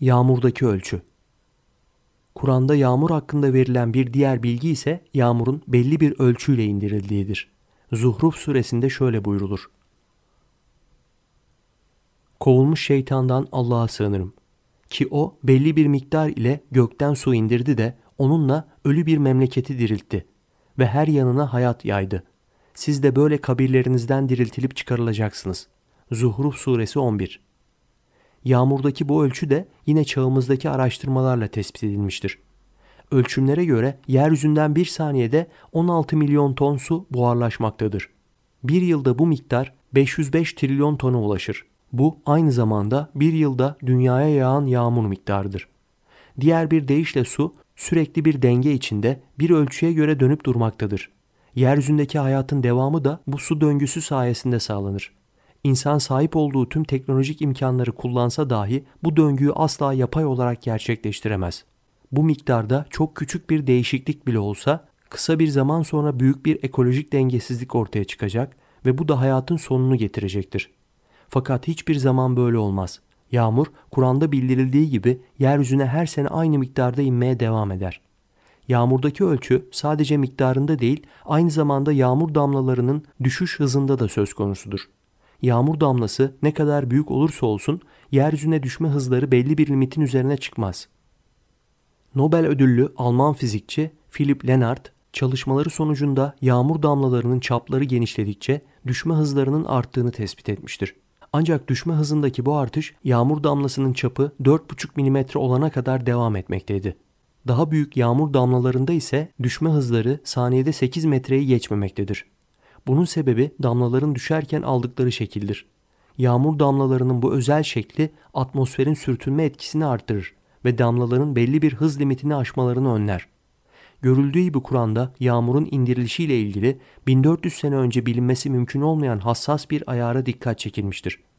Yağmurdaki ölçü. Kur'an'da yağmur hakkında verilen bir diğer bilgi ise yağmurun belli bir ölçüyle indirildiğidir. Zuhruf suresinde şöyle buyrulur. Kovulmuş şeytandan Allah'a sığınırım. Ki o belli bir miktar ile gökten su indirdi de onunla ölü bir memleketi diriltti ve her yanına hayat yaydı. Siz de böyle kabirlerinizden diriltilip çıkarılacaksınız. Zuhruf suresi 11 Yağmurdaki bu ölçü de yine çağımızdaki araştırmalarla tespit edilmiştir. Ölçümlere göre yeryüzünden bir saniyede 16 milyon ton su buharlaşmaktadır. Bir yılda bu miktar 505 trilyon tona ulaşır. Bu aynı zamanda bir yılda dünyaya yağan yağmur miktarıdır. Diğer bir deyişle su sürekli bir denge içinde bir ölçüye göre dönüp durmaktadır. Yeryüzündeki hayatın devamı da bu su döngüsü sayesinde sağlanır. İnsan sahip olduğu tüm teknolojik imkanları kullansa dahi bu döngüyü asla yapay olarak gerçekleştiremez. Bu miktarda çok küçük bir değişiklik bile olsa kısa bir zaman sonra büyük bir ekolojik dengesizlik ortaya çıkacak ve bu da hayatın sonunu getirecektir. Fakat hiçbir zaman böyle olmaz. Yağmur Kur'an'da bildirildiği gibi yeryüzüne her sene aynı miktarda inmeye devam eder. Yağmurdaki ölçü sadece miktarında değil, aynı zamanda yağmur damlalarının düşüş hızında da söz konusudur. Yağmur damlası ne kadar büyük olursa olsun yeryüzüne düşme hızları belli bir limitin üzerine çıkmaz. Nobel ödüllü Alman fizikçi Philip Lenard çalışmaları sonucunda yağmur damlalarının çapları genişledikçe düşme hızlarının arttığını tespit etmiştir. Ancak düşme hızındaki bu artış yağmur damlasının çapı 4,5 mm olana kadar devam etmekteydi. Daha büyük yağmur damlalarında ise düşme hızları saniyede 8 metreyi geçmemektedir. Bunun sebebi damlaların düşerken aldıkları şekildir. Yağmur damlalarının bu özel şekli atmosferin sürtünme etkisini artırır ve damlaların belli bir hız limitini aşmalarını önler. Görüldüğü gibi Kur'an'da yağmurun indirilişiyle ilgili 1400 sene önce bilinmesi mümkün olmayan hassas bir ayara dikkat çekilmiştir.